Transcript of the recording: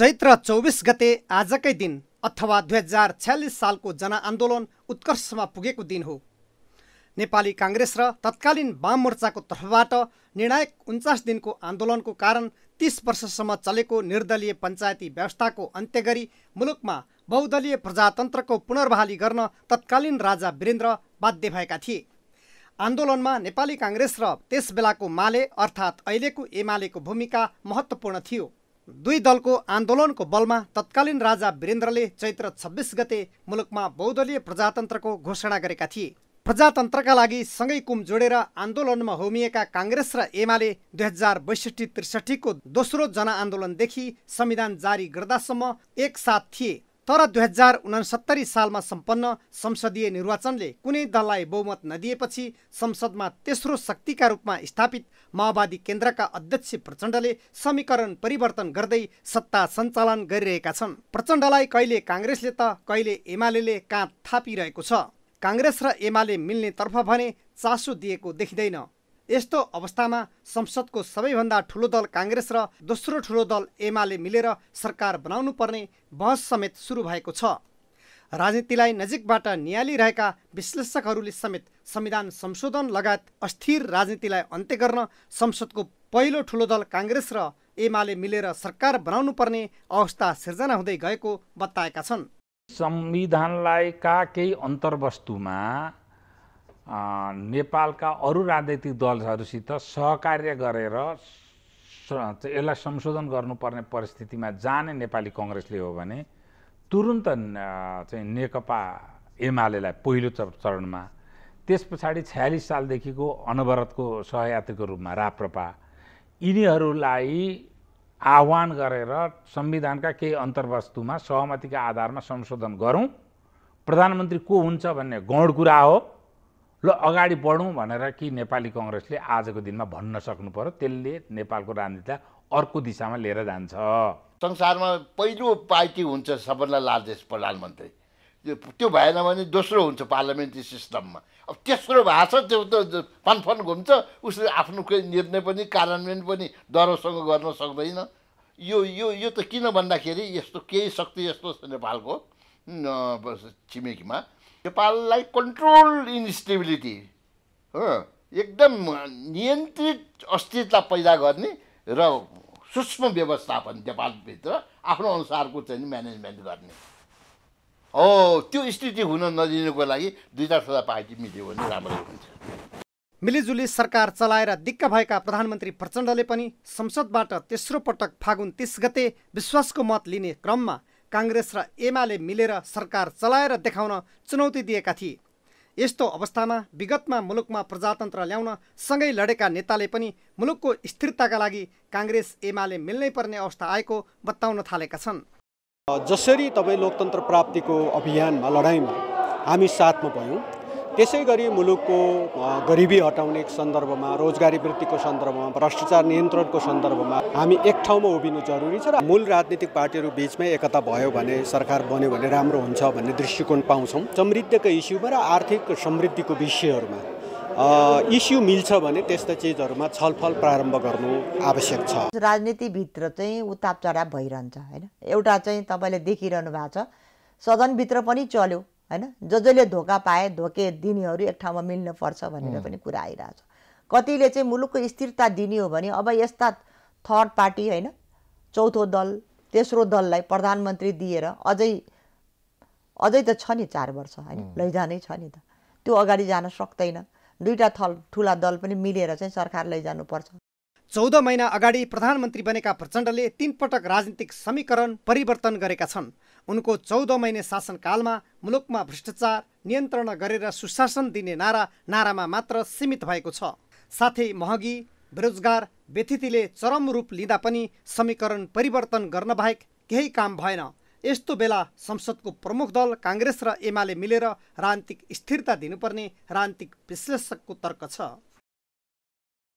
चैत्र चौबिस गते आजकै दिन अथवा दुई हजार छ्यालिस सालको जनआन्दोलन उत्कर्षमा पुगेको दिन हो नेपाली काङ्ग्रेस र तत्कालीन वाम मोर्चाको तर्फबाट निर्णायक उन्चास दिनको आन्दोलनको कारण तिस वर्षसम्म चलेको निर्दलीय पञ्चायती व्यवस्थाको अन्त्य गरी मुलुकमा बहुदलीय प्रजातन्त्रको पुनर्बहाली गर्न तत्कालीन राजा वीरेन्द्र बाध्य भएका थिए आन्दोलनमा नेपाली काङ्ग्रेस र त्यसबेलाको माले अर्थात् अहिलेको एमालेको भूमिका महत्त्वपूर्ण थियो दुई दलको आन्दोलनको बलमा तत्कालीन राजा वीरेन्द्रले चैत्र छब्बिस गते मुलुकमा बहुदलीय प्रजातन्त्रको घोषणा गरेका थिए प्रजातन्त्रका लागि सँगै कुम जोडेर आन्दोलनमा होमिएका काङ्ग्रेस र एमाले दुई हजार बैसठी त्रिसठीको दोस्रो जनआन्दोलनदेखि संविधान जारी गर्दासम्म एकसाथ थिए तर दुई हजार उनासत्तरी सालमा सम्पन्न संसदीय निर्वाचनले कुनै दललाई बहुमत नदिएपछि संसदमा तेस्रो शक्तिका रूपमा स्थापित माओवादी केन्द्रका अध्यक्ष प्रचण्डले समीकरण परिवर्तन गर्दै सत्ता सञ्चालन गरिरहेका छन् प्रचण्डलाई कहिले काङ्ग्रेसले त कहिले एमाले काँध थापिरहेको छ काङ्ग्रेस र एमाले मिल्नेतर्फ भने चासो दिएको देखिँदैन यस्तो अवस्थामा संसदको सबैभन्दा ठुलो दल काङ्ग्रेस र दोस्रो ठुलो दल एमाले मिलेर सरकार बनाउनु पर्ने बहस समेत सुरु भएको छ राजनीतिलाई नजिकबाट नियालिरहेका विश्लेषकहरूले समेत संविधान संशोधन लगायत अस्थिर राजनीतिलाई अन्त्य गर्न संसदको पहिलो ठुलो दल काङ्ग्रेस र एमाले मिलेर सरकार बनाउनु पर्ने अवस्था सिर्जना हुँदै गएको बताएका छन् संविधानलाई का केही अन्तर्वस्तुमा नेपालका अरू राजनैतिक दलहरूसित सहकार्य गरेर यसलाई संशोधन गर्नुपर्ने परिस्थितिमा जाने नेपाली कङ्ग्रेसले हो भने तुरुन्त चाहिँ नेकपा एमालेलाई पहिलो चरणमा त्यस पछाडि छयालिस सालदेखिको अनवरतको सहयात्रीको रूपमा राप्रपा यिनीहरूलाई आह्वान गरेर संविधानका केही अन्तर्वस्तुमा सहमतिका आधारमा संशोधन गरौँ प्रधानमन्त्री को हुन्छ भन्ने गौड कुरा हो ल अगाडि बढौँ भनेर कि नेपाली कङ्ग्रेसले आजको दिनमा भन्न सक्नु पऱ्यो त्यसले नेपालको राजनीतिलाई अर्को दिशामा लिएर जान्छ संसारमा पहिलो पार्टी हुन्छ सबभन्दा लार्जेस्ट प्रधानमन्त्री त्यो भएन भने दोस्रो हुन्छ पार्लियामेन्ट्री सिस्टममा अब तेस्रो भाषा त्यो त फनफन घुम्छ उसले आफ्नो निर्णय पनि कार्यान्वयन पनि डरसँग गर्न सक्दैन यो यो यो त किन भन्दाखेरि यस्तो केही शक्ति यस्तो छ नेपालको छिमेकीमा नेपाललाई कन्ट्रोल इनस्टेबिलिटी हो एकदम नियन्त्रित अस्थिरता पैदा गर्ने र सूक्ष्म व्यवस्थापन नेपालभित्र आफ्नो अनुसारको चाहिँ म्यानेजमेन्ट गर्ने हो त्यो स्थिति हुन नदिनुको लागि दुई सदा पार्टी मिल्यो भने राम्रो हुन्छ मिलिजुली सरकार चलाएर दिक्क भएका प्रधानमन्त्री प्रचण्डले पनि संसदबाट तेस्रो पटक फागुन तिस गते विश्वासको मत लिने क्रममा काङ्ग्रेस र एमाले मिलेर सरकार चलाएर देखाउन चुनौती दिएका थिए यस्तो अवस्थामा विगतमा मुलुकमा प्रजातन्त्र ल्याउन सँगै लडेका नेताले पनि मुलुकको स्थिरताका लागि काङ्ग्रेस एमाले मिल्नै पर्ने अवस्था आएको बताउन थालेका छन् जसरी तपाईँ लोकतन्त्र प्राप्तिको अभियानमा लडाइँमा हामी साथमा भयौँ त्यसै गरी मुलुकको गरिबी हटाउने सन्दर्भमा रोजगारी वृद्धिको सन्दर्भमा भ्रष्टाचार नियन्त्रणको सन्दर्भमा हामी एक ठाउँमा उभिनु जरुरी छ र मूल राजनीतिक पार्टीहरू बिचमै एकता भयो भने सरकार बन्यो भने राम्रो हुन्छ भन्ने दृष्टिकोण पाउँछौँ समृद्धिको इस्युमा र आर्थिक समृद्धिको विषयहरूमा इस्यु मिल्छ भने त्यस्ता चिजहरूमा छलफल प्रारम्भ गर्नु आवश्यक छ राजनीतिभित्र चाहिँ उताप चढाव भइरहन्छ होइन एउटा चाहिँ तपाईँले देखिरहनु भएको छ सदनभित्र पनि चल्यो होइन ज जसले धोका पाए धोके दिनेहरू एक ठाउँमा मिल्नुपर्छ भनेर पनि कुरा आइरहेछ कतिले चाहिँ मुलुकको स्थिरता दिने हो भने अब यस्ता थर्ड पार्टी होइन चौथो दल तेस्रो दललाई प्रधानमन्त्री दिएर अझै अझै त छ नि चार वर्ष होइन लैजानै छ नि त त्यो अगाडि जान सक्दैन दुईवटा थल ठुला दल पनि मिलेर चाहिँ सरकार लैजानुपर्छ चौध महिना अगाडि प्रधानमन्त्री बनेका प्रचण्डले तिनपटक राजनीतिक समीकरण परिवर्तन गरेका छन् उनको चौध महिने शासनकालमा मुलुकमा भ्रष्टाचार नियन्त्रण गरेर सुशासन दिने नारा नारामा मात्र सीमित भएको छ साथै महँगी बेरोजगार व्यथितिले चरम रूप लिँदा पनि समीकरण परिवर्तन गर्न बाहेक केही काम भएन यस्तो बेला संसदको प्रमुख दल काङ्ग्रेस र एमाले मिलेर राजनीतिक स्थिरता दिनुपर्ने राजनीतिक विश्लेषकको तर्क छ